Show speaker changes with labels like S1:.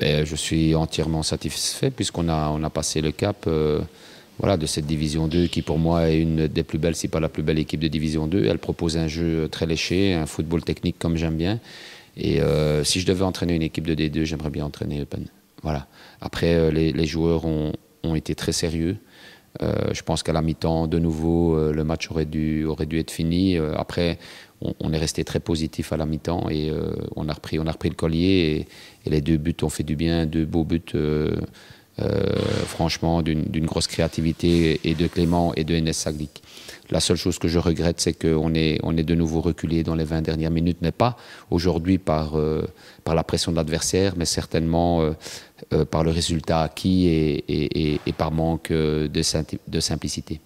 S1: Ben, je suis entièrement satisfait puisqu'on a, on a passé le cap euh, de cette Division 2 qui pour moi est une des plus belles, si pas la plus belle équipe de Division 2. Elle propose un jeu très léché, un football technique comme j'aime bien. Et euh, si je devais entraîner une équipe de D2, j'aimerais bien entraîner Open. Voilà. Après, euh, les, joueurs ont été très sérieux. Euh, je pense qu'à la mi-temps, de nouveau, euh, le match aurait dû, être fini. Euh, après, on, est resté très positif à la mi-temps et on, a repris, on a repris le collier. et, les deux buts ont fait du bien, deux beaux buts euh, franchement, d'une grosse créativité et de Clément et de Enes Saglic. La seule chose que je regrette, c'est qu'on est, on est de nouveau reculé dans les 20 dernières minutes, mais pas aujourd'hui par, euh, par la pression de l'adversaire, mais certainement euh, par le résultat acquis et, et par manque de, de simplicité.